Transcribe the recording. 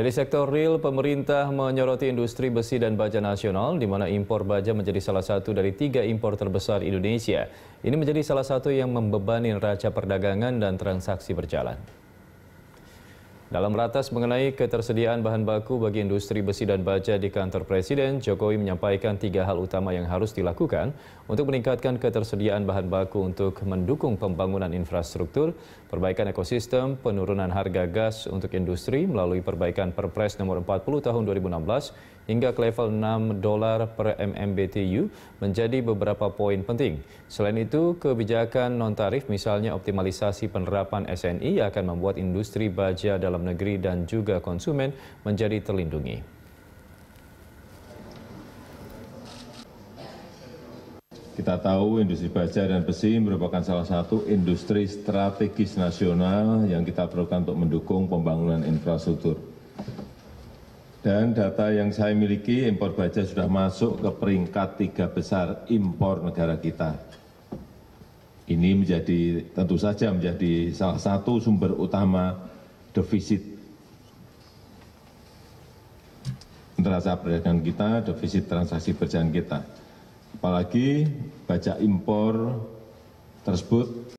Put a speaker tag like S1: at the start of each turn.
S1: Dari sektor real, pemerintah menyoroti industri besi dan baja nasional, di mana impor baja menjadi salah satu dari tiga impor terbesar Indonesia. Ini menjadi salah satu yang membebani neraca perdagangan dan transaksi berjalan. Dalam ratas mengenai ketersediaan bahan baku bagi industri besi dan baja di kantor Presiden, Jokowi menyampaikan tiga hal utama yang harus dilakukan untuk meningkatkan ketersediaan bahan baku untuk mendukung pembangunan infrastruktur, perbaikan ekosistem, penurunan harga gas untuk industri melalui perbaikan Perpres nomor 40 tahun 2016 hingga ke level 6 dolar per MMBTU menjadi beberapa poin penting. Selain itu, kebijakan non-tarif misalnya optimalisasi penerapan SNI akan membuat industri baja dalam dalam negeri dan juga konsumen menjadi terlindungi.
S2: Kita tahu industri baja dan besi merupakan salah satu industri strategis nasional yang kita perlukan untuk mendukung pembangunan infrastruktur. Dan data yang saya miliki, impor baja sudah masuk ke peringkat tiga besar impor negara kita. Ini menjadi tentu saja menjadi salah satu sumber utama defisit neraca perdagangan kita defisit transaksi berjalan kita apalagi pajak impor tersebut